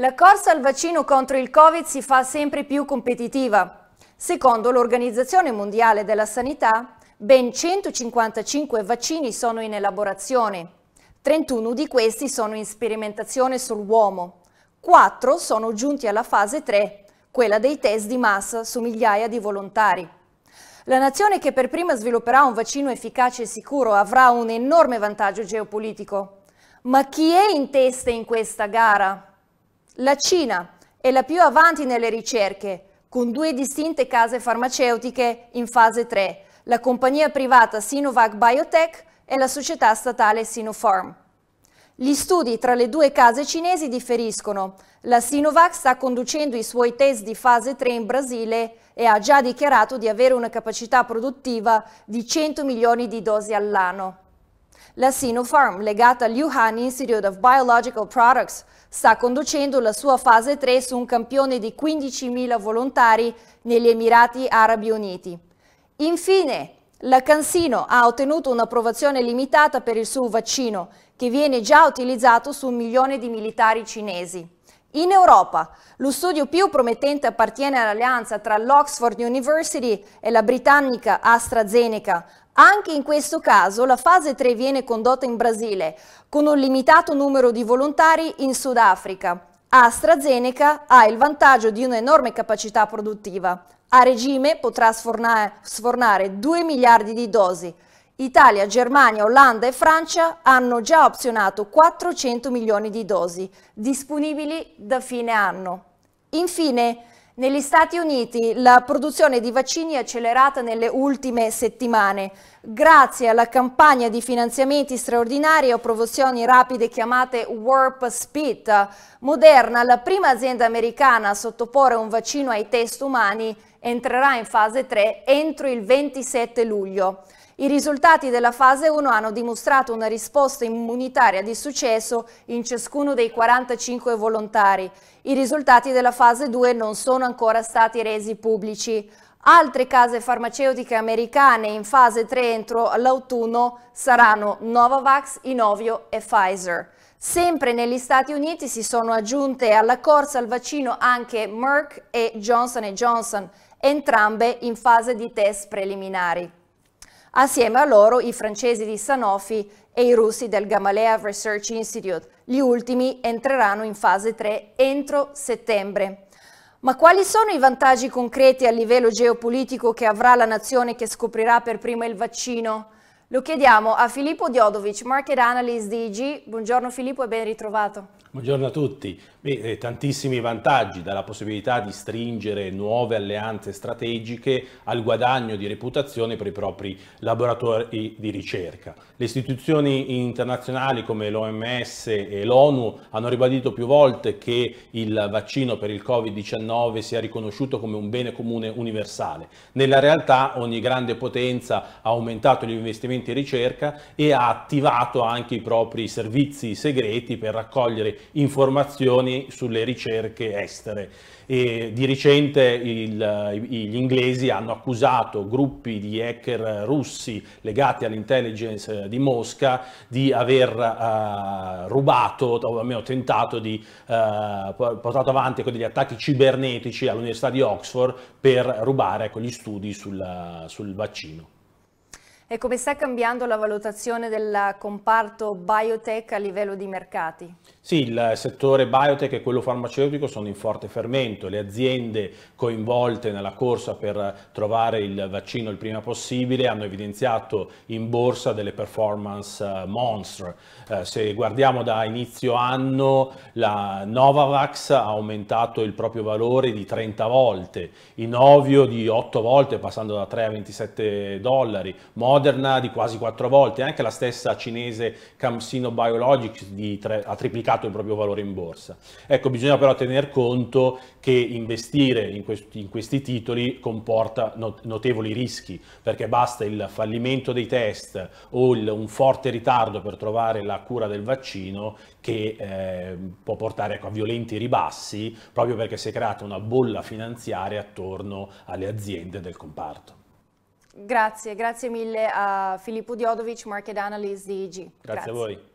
La corsa al vaccino contro il Covid si fa sempre più competitiva. Secondo l'Organizzazione Mondiale della Sanità, ben 155 vaccini sono in elaborazione. 31 di questi sono in sperimentazione sull'uomo. 4 sono giunti alla fase 3, quella dei test di massa su migliaia di volontari. La nazione che per prima svilupperà un vaccino efficace e sicuro avrà un enorme vantaggio geopolitico. Ma chi è in testa in questa gara? La Cina è la più avanti nelle ricerche, con due distinte case farmaceutiche in fase 3, la compagnia privata Sinovac Biotech e la società statale Sinopharm. Gli studi tra le due case cinesi differiscono. La Sinovac sta conducendo i suoi test di fase 3 in Brasile e ha già dichiarato di avere una capacità produttiva di 100 milioni di dosi all'anno. La Sinopharm, legata all'Yuhan Institute of Biological Products, sta conducendo la sua fase 3 su un campione di 15.000 volontari negli Emirati Arabi Uniti. Infine, la Cansino ha ottenuto un'approvazione limitata per il suo vaccino, che viene già utilizzato su un milione di militari cinesi. In Europa, lo studio più promettente appartiene all'alleanza tra l'Oxford University e la britannica AstraZeneca. Anche in questo caso la fase 3 viene condotta in Brasile, con un limitato numero di volontari in Sudafrica. AstraZeneca ha il vantaggio di un'enorme capacità produttiva. A regime potrà sfornare, sfornare 2 miliardi di dosi, Italia, Germania, Olanda e Francia hanno già opzionato 400 milioni di dosi, disponibili da fine anno. Infine, negli Stati Uniti la produzione di vaccini è accelerata nelle ultime settimane, grazie alla campagna di finanziamenti straordinari o promozioni rapide chiamate Warp Speed. Moderna, la prima azienda americana a sottoporre un vaccino ai test umani, entrerà in fase 3 entro il 27 luglio. I risultati della fase 1 hanno dimostrato una risposta immunitaria di successo in ciascuno dei 45 volontari. I risultati della fase 2 non sono ancora stati resi pubblici. Altre case farmaceutiche americane in fase 3 entro l'autunno saranno Novavax, Inovio e Pfizer. Sempre negli Stati Uniti si sono aggiunte alla corsa al vaccino anche Merck e Johnson Johnson, entrambe in fase di test preliminari. Assieme a loro i francesi di Sanofi e i russi del Gamalea Research Institute. Gli ultimi entreranno in fase 3 entro settembre. Ma quali sono i vantaggi concreti a livello geopolitico che avrà la nazione che scoprirà per prima il vaccino? Lo chiediamo a Filippo Diodovic, Market Analyst di IG. Buongiorno Filippo e ben ritrovato. Buongiorno a tutti. Beh, eh, tantissimi vantaggi, dalla possibilità di stringere nuove alleanze strategiche al guadagno di reputazione per i propri laboratori di ricerca. Le istituzioni internazionali come l'OMS e l'ONU hanno ribadito più volte che il vaccino per il Covid-19 sia riconosciuto come un bene comune universale. Nella realtà ogni grande potenza ha aumentato gli investimenti in ricerca e ha attivato anche i propri servizi segreti per raccogliere informazioni sulle ricerche estere. E di recente il, gli inglesi hanno accusato gruppi di hacker russi legati all'intelligence di Mosca di aver uh, rubato o almeno tentato di uh, portato avanti ecco, degli attacchi cibernetici all'Università di Oxford per rubare ecco, gli studi sul, sul vaccino e come sta cambiando la valutazione del comparto biotech a livello di mercati? Sì, il settore biotech e quello farmaceutico sono in forte fermento, le aziende coinvolte nella corsa per trovare il vaccino il prima possibile hanno evidenziato in borsa delle performance monster. Eh, se guardiamo da inizio anno la Novavax ha aumentato il proprio valore di 30 volte, Inovio di 8 volte passando da 3 a 27 dollari, Mod Moderna di quasi quattro volte, anche la stessa cinese Camsino Biologics tre, ha triplicato il proprio valore in borsa. Ecco, bisogna però tener conto che investire in questi, in questi titoli comporta not- notevoli rischi, perché basta il fallimento dei test o il, un forte ritardo per trovare la cura del vaccino che eh, può portare ecco, a violenti ribassi, proprio perché si è creata una bolla finanziaria attorno alle aziende del comparto. Grazie, grazie mille a Filippo Diodovic, market analyst di IG. Grazie, grazie. a voi.